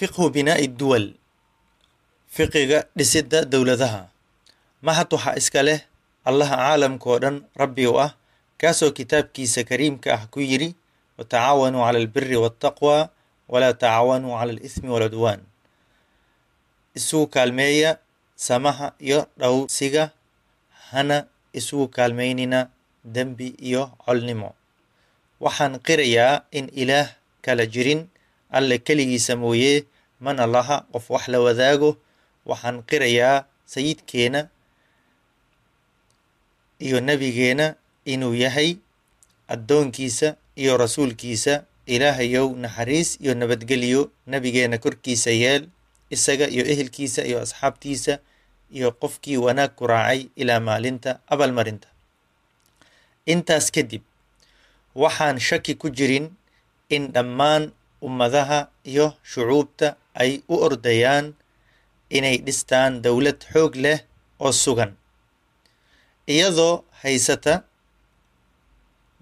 fiqhu binaa'i duwal fiqiga dhisidda dowladaha mahad waxaa iska leh allaha caalamkoo dhan rabbi u ah kaasoo kitaabkiisa kariimka ah ku yidhi watacaawanuu cala albiri waltaqwa walaa tacaawanuu cala alismi waalcudwaan isugu kaalmeeya samaha iyo dhowsiga hana isugu kaalmaynina dembi iyo colnimo waxaan qirayaa in ilaah kala jirin alle keligiisa mooyee mana laha qof wax la wadaago waxaan qirayaa sayidkeena iyo nebigeena inuu yahay addoonkiisa iyo rasuulkiisa ilaahayow naxariis iyo nabadgeliyo nebigeena korkiisa yeel isaga iyo ehelkiisa iyo asxaabtiisa iyo qofkii wanaag ku raacay ilaa maalinta abaalmarinta intaas kadib waxaan shaki ku jirin in dhammaan ummadaha iyo shucuubta ay u ordayaan inay dhistaan dowlad xoog leh oo sugan iyadoo haysata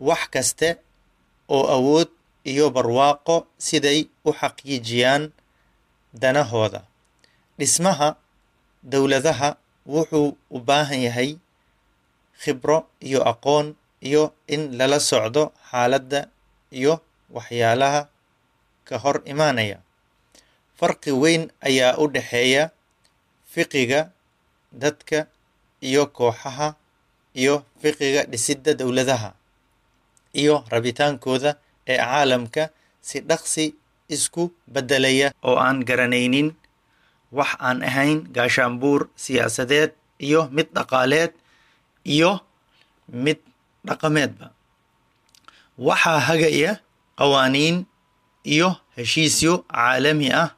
wax kaste oo awood iyo barwaaqo siday u xaqiijiyaan danahooda dhismaha dowladaha wuxuu u baahan yahay khibro iyo aqoon iyo in lala socdo xaaladda iyo waxyaalaha ka hor imaanaya Farqi weyn ayaa u dhexeeya fiqiga dadka iyo kooxaha iyo fiqiga dhisidda dowladaha iyo rabitaankooda ee caalamka si dhaqsi isku beddelaya oo aan garanaynin wax aan ahayn gaashaanbuur siyaasadeed iyo mid dhaqaaleed iyo mid dhaqameedba. Waxaa hagaya qawaaniin iyo heshiisyo caalami ah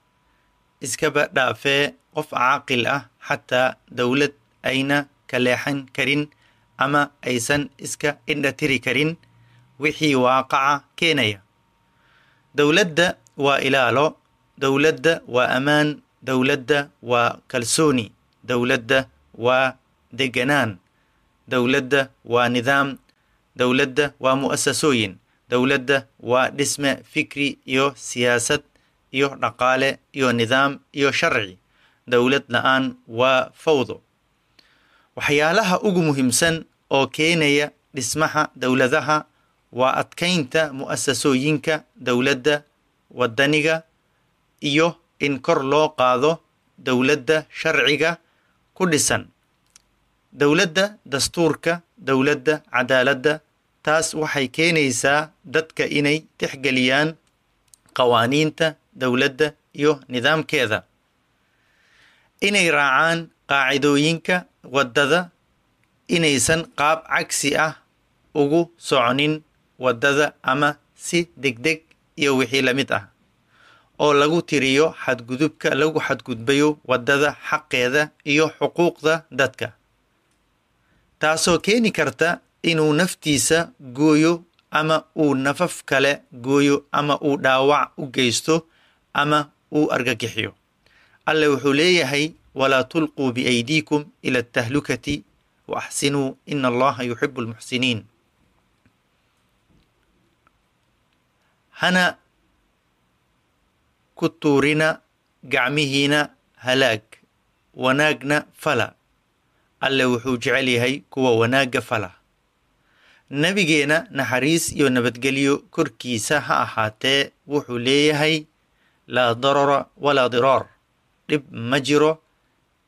iskaba dhaafee qof caaqil ah xataa dowlad ayna ka leexan karin ama aysan iska indhatiri karin wixii waaqaca keenaya dowladda waa ilaalo dowladda waa ammaan dowladda waa kalsooni dowladda waa deganaan dowladda waa nidaam dowladda waa mu'asasooyin dowladda waa dhisme fikri iyo siyaasad iyo dhaqaale iyo nidaam iyo sharci dowlad la-aan waa fawdo waxyaalaha ugu muhiimsan oo keenaya dhismaha dowladaha waa adkaynta mu'asasooyinka dowladda waddaniga iyo in kor loo qaado dowladda sharciga ku dhisan dowladda dastuurka dowladda cadaaladda taas waxay keenaysaa dadka inay tixgeliyaan qawaaniinta dowladda iyo nidaamkeeda inay raacaan qaacidooyinka waddada inaysan qaab cagsi ah ugu soconin waddada ama si deg deg iyo wixii la mid ah oo lagu tiriyo xadgudubka lagu xadgudbayo waddada xaqeeda iyo xuquuqda dadka taasoo keeni karta inuu naftiisa gooyo ama uu nafaf kale gooyo ama uu dhaawac u geysto ama uu argagixiyo alle wuxuu leeyahay walaa tulquu biaydiikum ila atahlukati wa ina allaha yuxibu lmuxsiniin hana ku tuurina gacmihiina halaag wanaagna fala alle wuxuu jecel yahay kuwa wanaagga fala nebigeena naxariis iyo nabadgelyo korkiisa ha ahaatee wuxuu leeyahay laa darara walaa diraar dhib ma jiro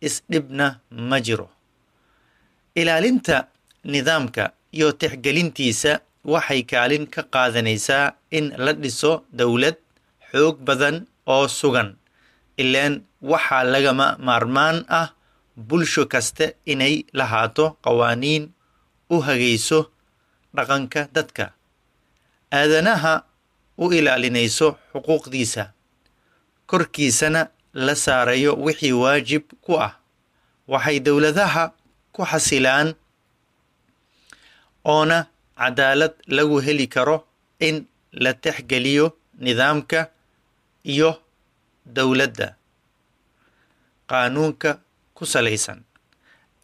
isdhibna ma jiro ilaalinta nidaamka iyo tixgelintiisa waxay kaalin ka qaadanaysaa in la dhiso dowlad xoog badan oo sugan ilaan waxaa lagama maarmaan ah bulsho kaste inay lahaato qawaaniin u hagayso dhaqanka dadka aadanaha u ilaalinayso xuquuqdiisa korkiisana la saarayo wixii waajib ku ah waxay dowladaha ku xasilaan oona cadaalad lagu heli karo in la texgeliyo nidaamka iyo dowladda qaanuunka ku salaysan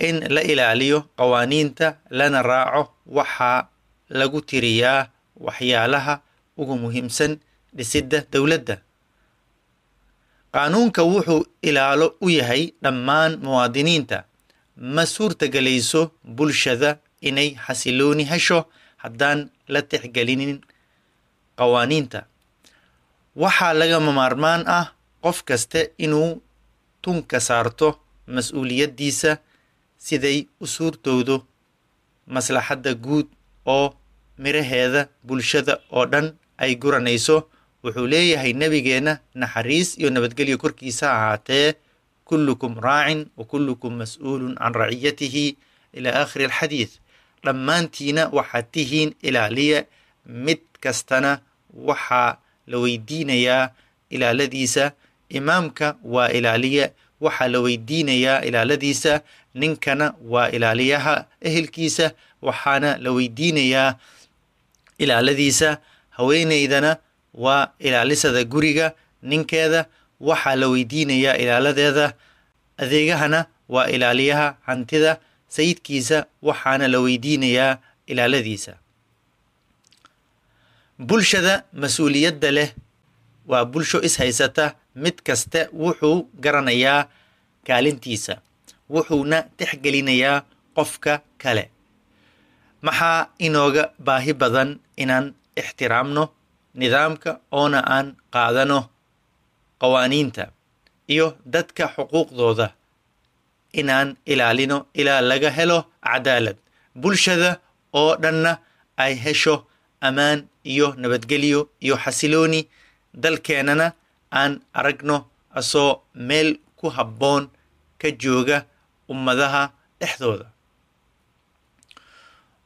in la ilaaliyo qawaaniinta lana raaco waxaa lagu tiriyaa waxyaalaha ugu muhiimsan dhisidda dowladda Qaanuunka wuxuu ilaalo u yahay dhammaan muwaadiniinta. Ma suurtagelayso bulshada inay xasilooni hesho haddaan la tixgelinin qawaaniinta. Waxaa lagama maarmaan ah qof kasta inuu tunka saarto mas-uuliyaddiisa siday u suurtoodo maslaxadda guud oo miraheeda bulshada oo dhan ay guranayso wuxuu leeyahay nebigeenna naxariis iyo nabadgelyo korkiisa ahaatee kullukum raacin wa kullukum mas-uulun can raciyatihi ilaa aakhiri alxadiid dhammaantiina waxaad tihiin ilaaliya mid kastana waxaa la weydiinayaa ilaaladiisa imaamka waa ilaaliya waxaa la weydiinayaa ilaaladiisa ninkana waa ilaaliyaha ehelkiisa waxaana la weydiinayaa ilaaladiisa haweenaydana waa ilaalisada guriga ninkeeda waxaa la weydiinayaa ilaaladeeda adeegahana waa ilaaliyaha hantida sayidkiisa waxaana la weydiinayaa ilaaladiisa bulshada mas-uuliyadda leh waa bulsho ishaysata mid kaste wuxuu garanayaa kaalintiisa wuxuuna tixgelinayaa qofka kale maxaa inooga baahi badan inaan ixtiraamno nidaamka oona aan qaadano qawaaniinta iyo dadka xuquuqdooda inaan ilaalino ilaa laga helo cadaalad bulshada oo dhanna ay hesho ammaan iyo nabadgelyo iyo xasilooni dalkeennana aan aragno asoo meel ku habboon ka jooga ummadaha dhexdooda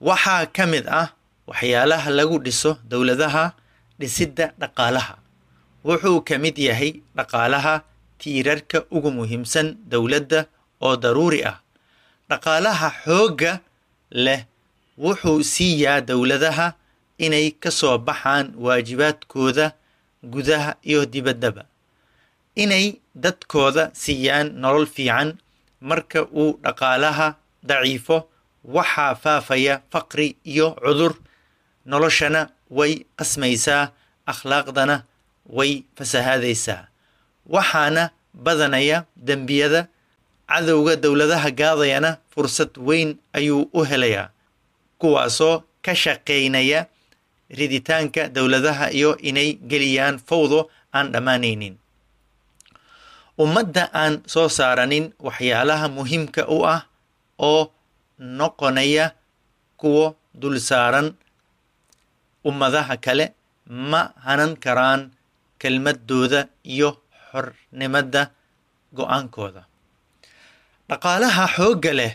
waxaa ka mid ah waxyaalaha lagu dhiso dowladaha dhisidda dhaqaalaha wuxuu ka mid yahay dhaqaalaha tiirarka ugu muhiimsan dowladda oo daruuri ah dhaqaalaha xoogga leh wuxuu siiyaa dowladaha inay ka soo baxaan waajibaadkooda gudaha iyo dibaddaba inay dadkooda siiyaan nolol fiican marka uu dhaqaalaha daciifo waxaa faafaya faqri iyo cudur noloshana way qasmaysaa akhlaaqdana way fasahaadaysaa waxaana badanaya dembiyada cadowga dowladaha gaadayana fursad weyn ayuu u helayaa kuwaasoo ka shaqaynaya riditaanka dowladaha iyo inay geliyaan fawdo aan dhammaanaynin ummadda aan soo saaranin waxyaalaha muhiimka u ah oo noqonaya kuwo dul saaran ummadaha kale ma hanan karaan kelmadooda iyo xornimada go'aankooda dhaqaalaha xoogga leh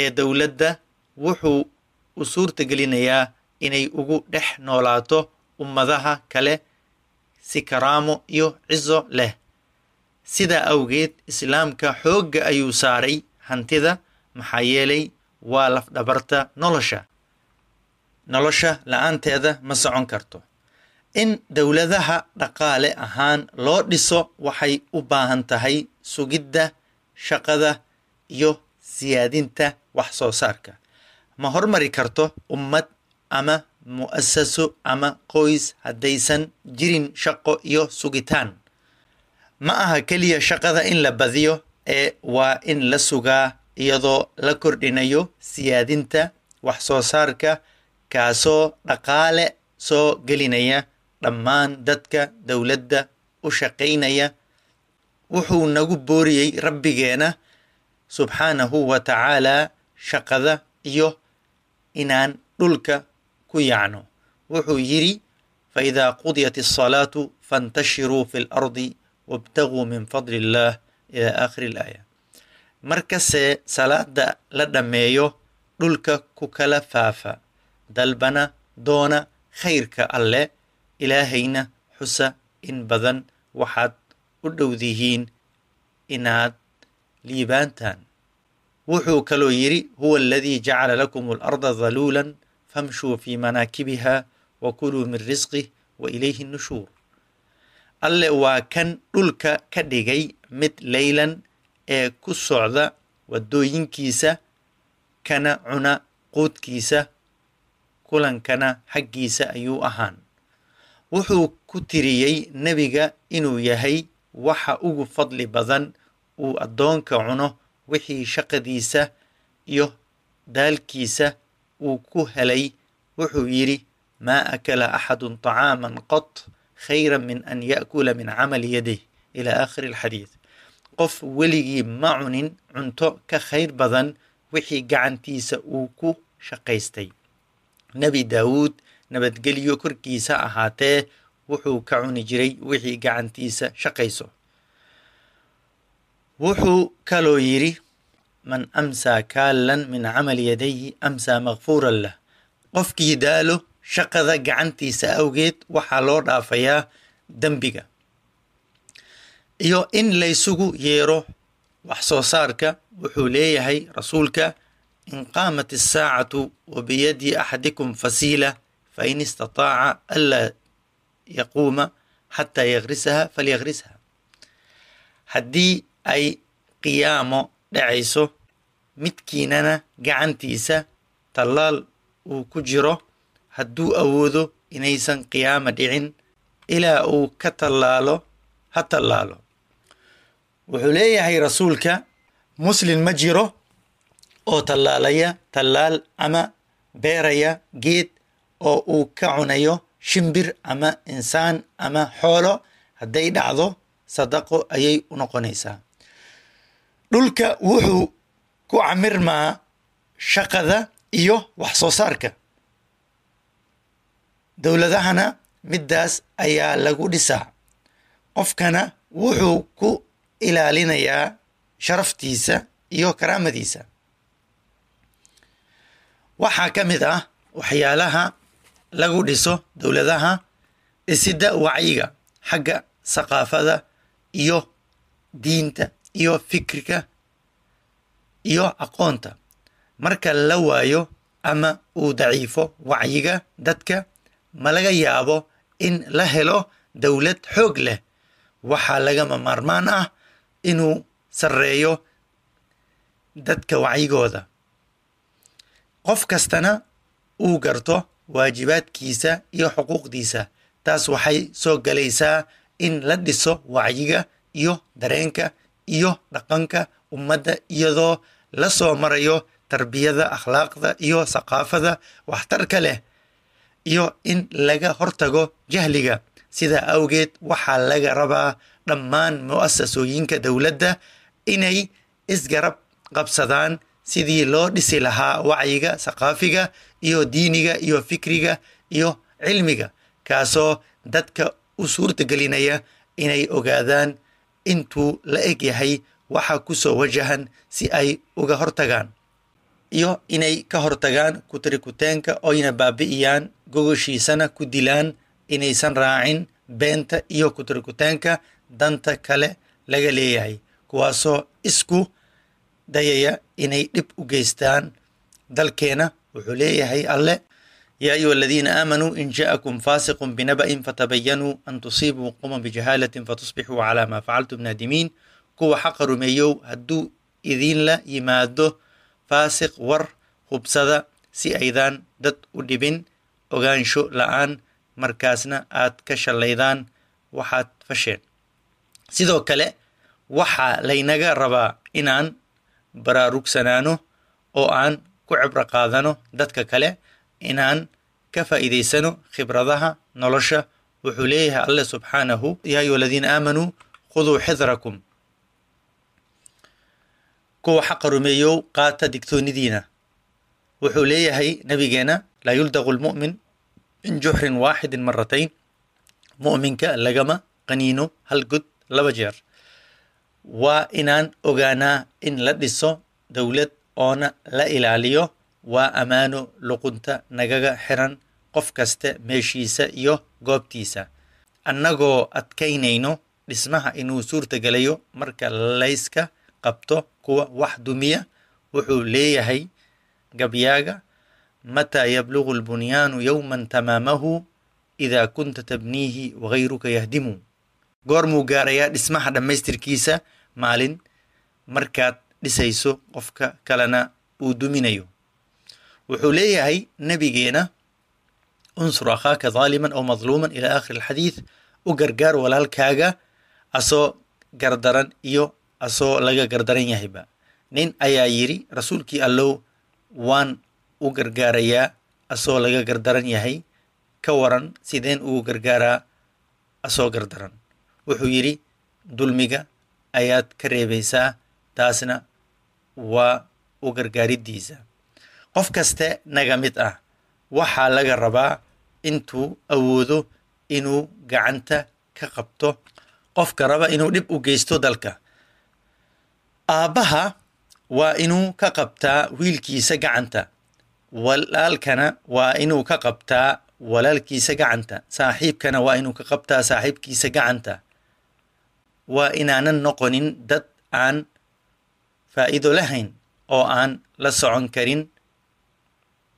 ee dowladda wuxuu u suurtagelinayaa inay ugu dhex noolaato ummadaha kale si karaamo iyo cizo leh sidaa awgeed islaamka xoogga ayuu saaray hantida maxaa yeelay waa lafdhabarta nolosha nolosha la'aanteeda ma socon karto in dowladaha dhaqaale ahaan loo dhiso waxay u baahan tahay sugidda shaqada iyo siyaadinta wax soo saarka ma hormari karto ummad ama mu'asaso ama qoys haddaysan jirin shaqo iyo sugitaan ma aha keliya shaqada in la badiyo ee waa in la sugaa iyadoo la kordhinayo siyaadinta wax soo saarka kaasoo dhaqaale soo gelinaya dhammaan dadka dowladda u shaqaynaya wuxuu nagu booriyey rabbigeena subxaanahu wa tacaalaa shaqada iyo inaan dhulka ku yacno wuxuu yidhi fa idaa qudiyat asalaatu fantashiruu fi lardi wabtaguu min fadli illaah ilaa aakhiri ilaaya markase salaada la dhammeeyo dhulka ku kala faafa dalbana doona khayrka alle ilaahayna xusa in badan waxaad u dhowdihiin inaad liibaantaan wuxuu kaloo yidhi huwa aladii jacala lakum alarda daluulan famshuu fii manaakibiha wa kuluu min risqih wa ilayhi nushuur alle waa kan dhulka ka dhigay mid leylan ee ku socda waddooyinkiisa kana cuna quudkiisa kulankana xaggiisa ayuu ahaan wuxuu ku tiriyey nebiga inuu yahay waxa ugu fadli badan uu addoonka cuno wixii shaqadiisa iyo daalkiisa uu ku helay wuxuu yidhi maa akala axadun tacaaman qot khayra min an ya'kula min camali yadih ila aakhiri alxadiid qof weligii ma cunin cunto ka khayr badan wixii gacantiisa uu ku shaqaystay nebi daawuud nabadgelyo korkiisa ahaatee wuxuu ka cuni jiray wixii gacantiisa shaqayso wuxuu kaloo yidhi man amsaa kaallan min camal yadayhi amsaa makfuuran lah qofkii daalo shaqada gacantiisa awgeed waxaa loo dhaafayaa dembiga iyo in laysugu yeero wax soo saarka wuxuu leeyahay rasuulka إن قامت الساعة وبيد أحدكم فسيلة فإن استطاع ألا يقوم حتى يغرسها فليغرسها haddii ay qiyaamo dhacayso midkiinana gacantiisa tallaal uu ku jiro hadduu awoodo inaysan qiyaamo dhicin ilaa uu ka tallaalo ha tallaalo wuxuu leeyahay rasuulka muslin ma jiro oo tallaalaya tallaal ama beeraya geed oo uu ka cunayo shimbir ama insaan ama xoolo hadday dhacdo sadaqo ayay u noqonaysaa dhulka wuxuu ku camirmaa shaqada iyo wax soo saarka dowladahana middaas ayaa lagu dhisaa qofkana wuxuu ku ilaalinayaa sharaftiisa iyo karaamadiisa waxaa ka mid ah waxyaalaha lagu dhiso dowladaha dhisidda wacyiga xagga saqaafada iyo diinta iyo fikirka iyo aqoonta marka la waayo ama uu daciifo wacyiga dadka ma laga yaabo in la helo dowlad xoog leh waxaa lagama maarmaan ah inuu sarreeyo dadka wacyigooda qof kastana uu garto waajibaadkiisa iyo xuquuqdiisa taas waxay soo galaysaa in la dhiso wacyiga iyo dareenka iyo dhaqanka ummadda iyadoo la soo marayo tarbiyada akhlaaqda iyo saqaafada waxtarka leh iyo in laga hortago jahliga sidaa awgeed waxaa laga rabaa dhammaan mu'asasooyinka dowladda inay isgarab qabsadaan sidii loo dhisi lahaa wacyiga saqaafiga iyo diiniga iyo fikriga iyo cilmiga kaasoo dadka u suurtagelinaya inay ogaadaan intuu la eg yahay waxa ku soo wajahan si ay uga hortagaan iyo inay ka hortagaan kutarikuteenka oyna baabi'iyaan gogoshiisana ku dilaan inaysan raacin beenta iyo kutarikuteenka danta kale laga leeyahay kuwaasoo isku dayaya inay dhib u geystaan dalkeena wuxuu leeyahay alle yaa ayuha aladiina aamanuu in ja'akum faasiqun binaba'in fatabayanuu an tusiibuu quman bijahaalatin fatusbixuu calaa maa facaltum naadimiin kuwa xaqa rumeeyow hadduu idinla yimaado faasiq war hubsada si aydaan dad u dhibin ogaansho la'aan markaasna aad ka shallaydaan waxaad fasheen sidoo kale waxaa laynaga rabaa inaan baraarugsanaano oo aan ku cibro qaadano dadka kale inaan ka faa'iidaysano khibradaha nolosha wuxuu leeyahay alle subxaanahu ya ayuha aladiina aamanuu khuduu xidrakum kuwa xaqa rumeeyow qaata digtoonidiina wuxuu leeyahay nabigeena laa yuldaqu lmu'min min juxrin waaxidin maratayn mu'minka lagama qaniino hal god laba jeer waa inaan ogaanaa in la dhiso dowlad oona la ilaaliyo waa ammaano luqunta nagaga xiran qof kasta meeshiisa iyo goobtiisa annagoo adkaynayno dhismaha inuu suurtagelayo marka layska qabto kuwa wax dumiya wuxuu leeyahay gabyaaga mataa yablugu lbunyaanu yowman tamaamahu idaa kunta tabniihi wagayruka yahdimu goormuu gaarayaa dhismaha dhammaystirkiisa maalin markaad dhisayso qofka kalena uu duminayo wuxuu leeyahay nebigeena unsur akhaaka daaliman aw madluuman ilaa aakhiri alxadiid u gargaar walaalkaaga asoo gardaran iyo asoo laga gardaran yahayba nin ayaa yidhi rasuulkii allow waan u gargaarayaa asoo laga gardaran yahay ka waran sideen ugu gargaaraa asoo gardaran wuxuu yidhi dulmiga ayaad ka reebaysaa taasna waa u gargaaridiisa qof kaste naga mid ah waxaa laga rabaa intuu awoodo inuu gacanta ka qabto qofka raba inuu dhib u geysto dalka aabbaha waa inuu ka qabtaa wiilkiisa gacanta walaalkana waa inuu ka qabtaa walaalkiisa gacanta saaxiibkana waa inuu ka qabtaa saaxiibkiisa gacanta وإن أنا نقنن دت آن فائدو لهين أو آن لسعون كرين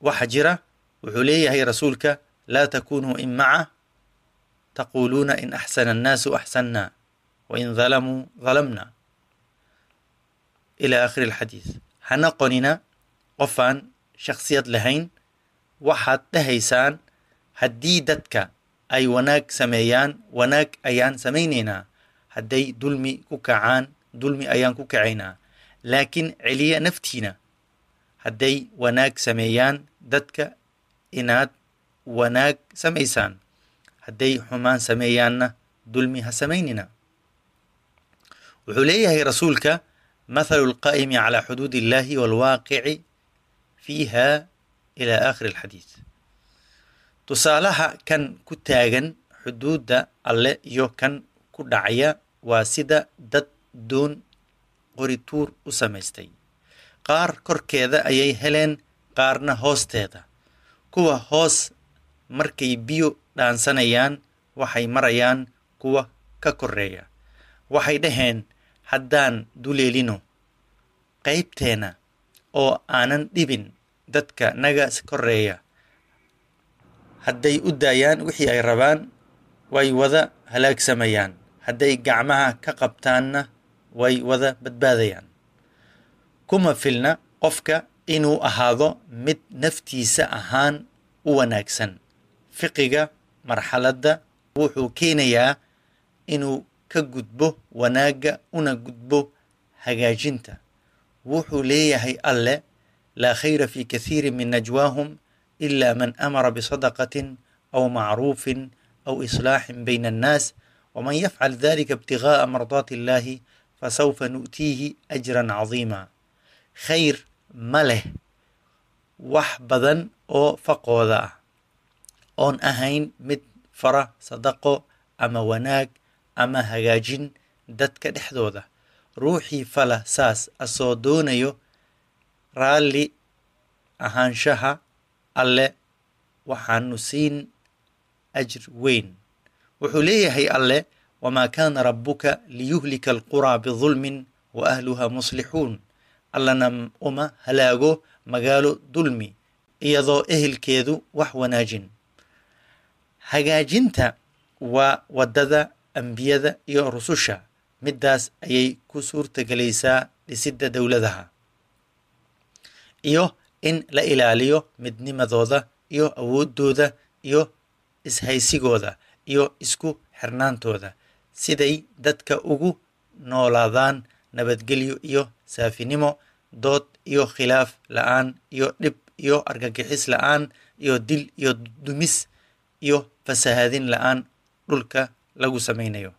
وحجرة وحليه هي رسولك لا تكونوا إن معه تقولون إن أحسن الناس أحسننا وإن ظلموا ظلمنا إلى آخر الحديث حنا قننا قفان شخصية لهين وحد تهيسان هديدتك أي وناك سميان وناك أيان سمينينا hadday dulmi ku kacaan dulmi ayaan ku kacaynaa laakiin celiya naftiina hadday wanaag sameeyaan dadka inaad wanaag samaysaan hadday xumaan sameeyaanna dulmi ha samaynina wuxuu leeyahay rasuulka mathalu lqaa'imi calaa xuduud illahi waalwaaqici fiiha ila aakhir alxadiid tusaalaha kan ku taagan xuduudda alle iyo kan ku dhacaya waa sida dad doon qorituur u samaystay qaar korkeeda ayay heleen qaarna hoosteeda kuwa hoos markay biyo dhaansanayaan waxay marayaan kuwa ka korreeya waxay dhaheen haddaan duleelino qaybteena oo aanan dhibin dadka naga korreeya hadday u daayaan wixii ay rabaan way wada halaagsamayaan hadday gacmaha ka qabtaanna way wada badbaadayaan kuma filna qofka inuu ahaado mid naftiisa ahaan u wanaagsan fiqiga marxaladda wuxuu keenayaa inuu ka gudbo wanaagga una gudbo hagaajinta wuxuu leeyahay alle laa khayra fii kahiirin min najwaahum ila man amara bisadaqatin aw macruufin aw islaaxin bayna annaas ومن يفعل ذلك ابتغاء مرضات الله فسوف نؤتيه أجرا عظيما khayr ma leh wax badan oo faqooda ah oon ahayn mid fara sadaqo ama wanaag ama hagaajin dadka dhexdooda ruuxii fala saas asoo doonayo raalli ahaanshaha alle waxaanu siin ajir weyn wuxuu leeyahay alle wamaa kaana rabbuka liyuhlika alquraa bidulmin wa ahluha muslixuun allana uma halaago magaalo dulmi iyadoo ehelkeedu wax wanaajin hagaajinta waa waddada ambiyada iyo rususha middaas ayay ku suurtagelaysaa dhisidda dowladaha iyo in la ilaaliyo midnimadooda iyo awooddooda iyo ishaysigooda iyo isku xirnaantooda, siday dadka ugu noolaadaan nabadgelyo iyo saafinimo, dood iyo khilaaf la'aan, iyo dhib iyo argagixis la'aan, iyo dil iyo dumis iyo fasahaadin la'aan dhulka lagu samaynayo.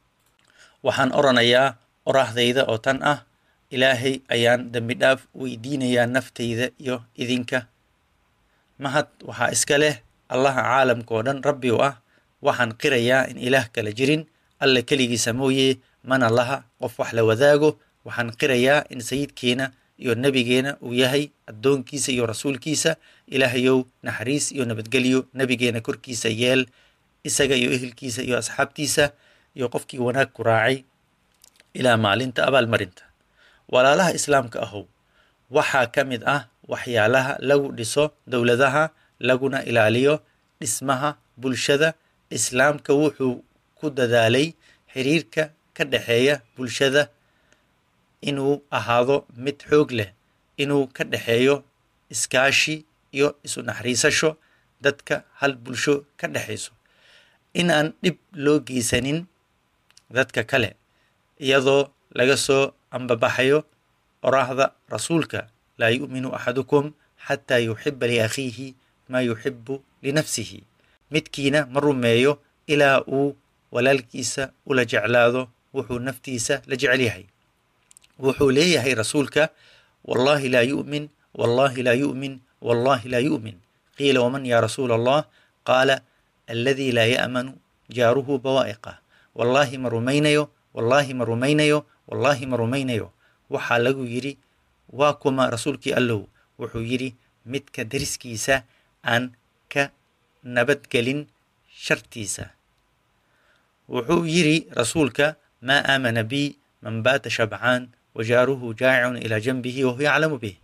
Waxaan oranayaa oraahdayda oo tan ah ilaahay ayaan dembi dhaaf weydiinayaa naftayda iyo idinka mahad waxaa iska leh allaha caalamkao dhan rabbi u ah waxaan qirayaa in ilaah kala jirin alle keligiisa mooye mana laha qof wax la wadaago waxaan qirayaa in sayidkeena iyo nebigeena uu yahay addoonkiisa iyo rasuulkiisa ilaahayow naxariis iyo nabadgelyo nebigeena korkiisa yeel isaga iyo ehelkiisa iyo asxaabtiisa iyo qofkii wanaag ku raacay ilaa maalinta abaalmarinta walaalaha islaamka ahow waxaa ka mid ah waxyaalaha lagu dhiso dowladaha laguna ilaaliyo dhismaha bulshada islaamka wuxuu ku dadaalay xiriirka ka dhexeeya bulshada inuu ahaado mid xoog leh inuu ka dhexeeyo iskaashi iyo isu naxriisasho dadka hal bulsho ka dhexayso inaan dhib loo geysanin dadka kale iyadoo laga soo ambabaxayo oraahda rasuulka laa yu'minu axadukum xataa yuxiba liakhiihi maa yuxibu linafsihi midkiina ma rumeeyo ilaa uu walaalkiisa ula jeclaado wuxuu naftiisa la jecel yahay wuxuu leeyahay rasuulka wallaahi laa yu'min wallaahi laa yu'min wallaahi laa yu'min qiila waman yaa rasuula allah qaala alladii laa ya'manu jaaruhu bawaa'iqah wallaahi ma rumaynayo wallaahi ma rumaynayo wallaahi ma rumaynayo waxaa lagu yidhi waa kuma rasuulkii allow wuxuu yidhi midka deriskiisa aan ka nabadgelin shartiisa wuxuu yidhi rasuulka maa aamana bi man baata shabcaan wajaaruhu jaacun ilaa janbihi wahuwa yaclamu bih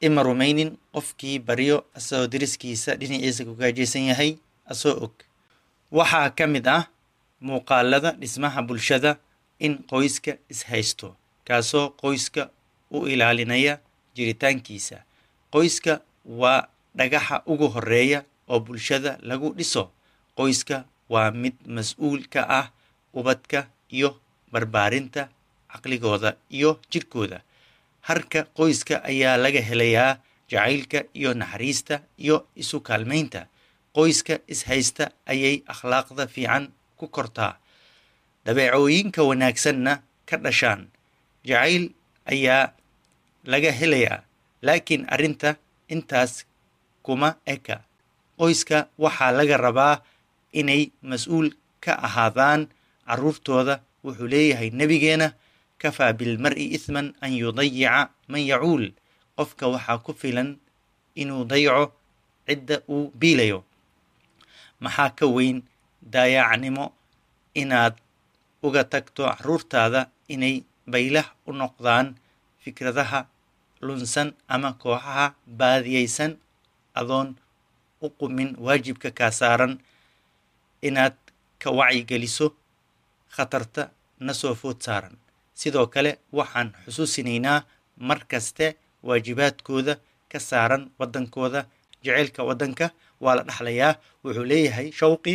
ima rumaynin qofkii baryo asagoo diriskiisa dhinaciisa ku gaajaysan yahay asoo og waxaa ka mid ah muuqaalada dhismaha bulshada in qoyska ishaysto kaasoo qoyska u ilaalinaya jiritaankiisa qoyska waa dhagaxa ugu horeeya oo bulshada lagu dhiso qoyska waa mid mas-uul ka ah ubadka iyo barbaarinta caqligooda iyo jirkooda harka qoyska ayaa laga helayaa jacaylka iyo naxariista iyo isu kaalmaynta qoyska ishaysta ayay akhlaaqda fiican ku kortaa dabeecooyinka wanaagsanna ka dhashaan jacayl ayaa laga helayaa laakiin arrinta intaas kuma eka qoyska waxaa laga rabaa inay mas-uul ka ahaadaan caruurtooda wuxuu leeyahay nebigeena kafaa bilmar-i ihman an yudayica man yacuul qofka waxaa ku filan inuu dayaco cidda uu biilayo maxaa ka weyn daayacnimo inaad uga tagto caruurtaada inay baylah u noqdaan fikradaha lunsan ama kooxaha baadiyaysan adoon u qumin waajibka kaa saaran inaad ka wacyigeliso khatarta na soo food saaran sidoo kale waxaan xusuusinaynaa mar kaste waajibaadkooda ka saaran waddankooda jeceylka waddanka waa la dhexlayaa wuxuu leeyahay shawqi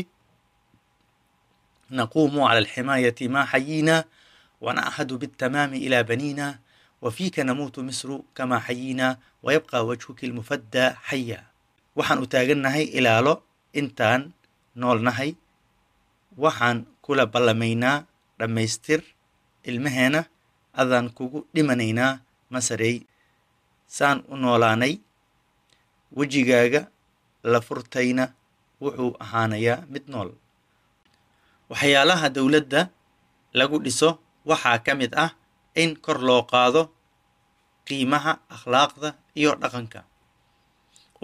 naquumu cala alximaayati maa xayinaa wanaxadu bitamaami ilaa baniina wa fiika namuutu misru kamaa xayinaa wayabqa wajhuki lmufadda xaya waxaan u taagannahay ilaalo intaan noolnahay waxaan kula ballamaynaa dhammaystir ilmaheena adaan kugu dhimanaynaa masarey saan u noolaanay wejigaaga la furtayna wuxuu ahaanayaa mid nool waxyaalaha dowladda lagu dhiso waxaa ka mid ah in kor loo qaado qiimaha akhlaaqda iyo dhaqanka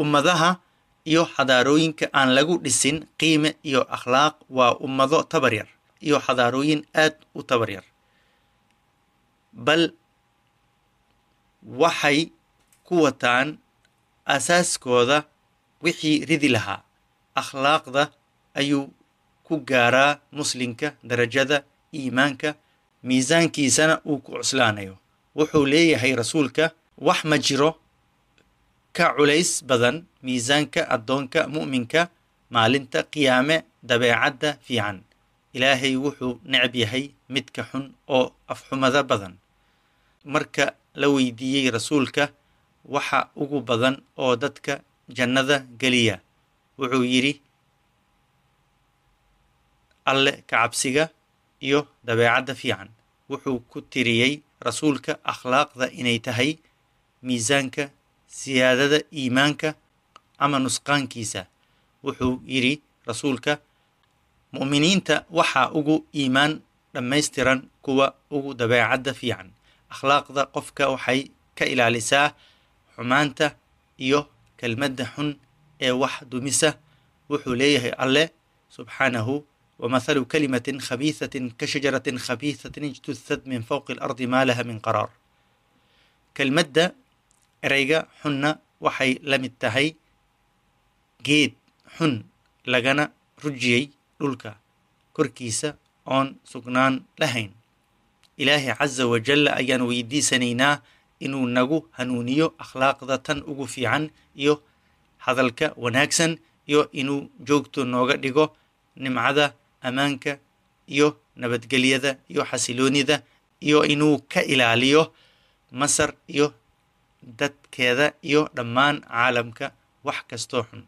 ummadaha iyo xadaarooyinka aan lagu dhisin qiime iyo akhlaaq waa ummado tabar yar iyo xadaarooyin aad u tabaryar bal waxay ku wataan aasaaskooda wixii ridi lahaa akhlaaqda ayuu ku gaaraa muslimka darajada iimaanka miisaankiisana uu ku cuslaanayo wuxuu leeyahay rasuulka wax ma jiro ka culays badan miisaanka addoonka mu'minka maalinta qiyaame dabeecadda fiican ilaahay wuxuu necab yahay midka xun oo afxumada badan marka la weydiiyey rasuulka waxa ugu badan oo dadka jannada geliya wuxuu yidhi alle kacabsiga iyo dabeecadda fiican wuxuu ku tiriyey rasuulka akhlaaqda inay tahay miisaanka siyaadada iimaanka ama nusqaankiisa wuxuu yidhi rasuulka mu'miniinta waxaa ugu iimaan dhammaystiran kuwa ugu dabeecadda fiican akhlaaqda qofka waxay ka ilaalisaa xumaanta iyo kelmadda xun ee wax dumisa wuxuu leeyahay alle subxaanahu wamathalu kalimatin khabiisatin ka shajaratin khabiisatin ijtusad min fowqi lardi maa laha min qaraar kelmadda erayga xunna waxay la mid tahay geed xun lagana rujiyey dhulka korkiisa oon sugnaan lahayn ilaahay casa wajalla ayaan weydiisanaynaa inuu nagu hanuuniyo akhlaaqda tan ugu fiican iyo hadalka wanaagsan iyo inuu joogto nooga dhigo nimcada ammaanka iyo nabadgelyada iyo xasiloonida iyo inuu ka ilaaliyo masar iyo dadkeeda iyo dhammaan caalamka wax kastoo xun